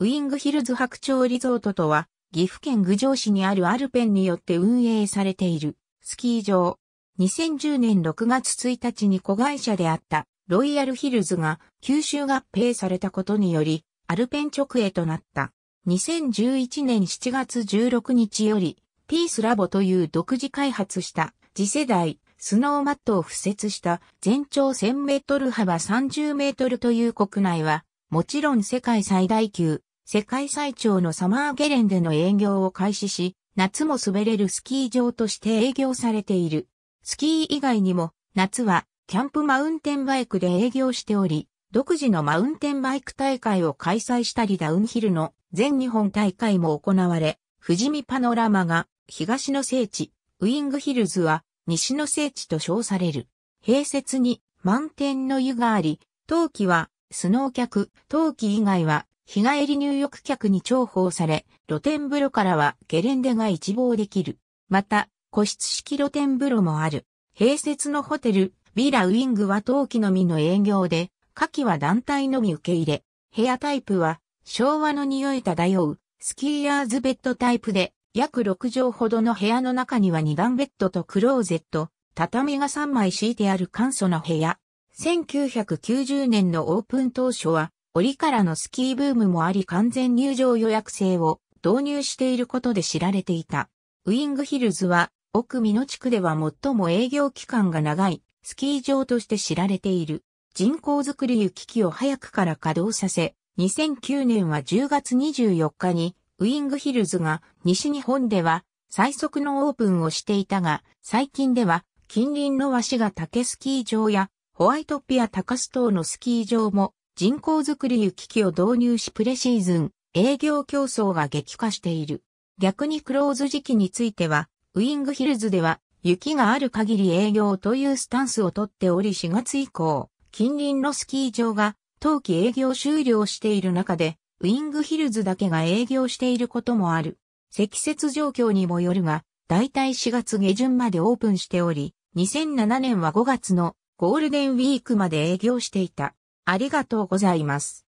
ウィングヒルズ白鳥リゾートとは、岐阜県郡上市にあるアルペンによって運営されているスキー場。2010年6月1日に子会社であったロイヤルヒルズが九州合併されたことにより、アルペン直営となった。2011年7月16日より、ピースラボという独自開発した次世代スノーマットを付設した全長1000メートル幅30メートルという国内は、もちろん世界最大級世界最長のサマーゲレンデの営業を開始し、夏も滑れるスキー場として営業されている。スキー以外にも、夏はキャンプマウンテンバイクで営業しており、独自のマウンテンバイク大会を開催したりダウンヒルの全日本大会も行われ、富士見パノラマが東の聖地、ウィングヒルズは西の聖地と称される。併設に満天の湯があり、冬季はスノー客、冬季以外は日帰り入浴客に重宝され、露天風呂からはゲレンデが一望できる。また、個室式露天風呂もある。併設のホテル、ビラウィングは冬季のみの営業で、夏季は団体のみ受け入れ、部屋タイプは昭和の匂い漂うスキーヤーズベッドタイプで、約6畳ほどの部屋の中には2段ベッドとクローゼット、畳が3枚敷いてある簡素な部屋。1990年のオープン当初は折からのスキーブームもあり完全入場予約制を導入していることで知られていた。ウィングヒルズは、奥美濃地区では最も営業期間が長いスキー場として知られている。人工作り雪機を早くから稼働させ、2009年は10月24日にウィングヒルズが西日本では最速のオープンをしていたが、最近では近隣の鷲が竹スキー場やホワイトピア高須等のスキー場も人口づくり行き機を導入しプレシーズン、営業競争が激化している。逆にクローズ時期については、ウィングヒルズでは雪がある限り営業というスタンスをとっており4月以降、近隣のスキー場が冬季営業終了している中で、ウィングヒルズだけが営業していることもある。積雪状況にもよるが、だいたい4月下旬までオープンしており、2007年は5月のゴールデンウィークまで営業していた。ありがとうございます。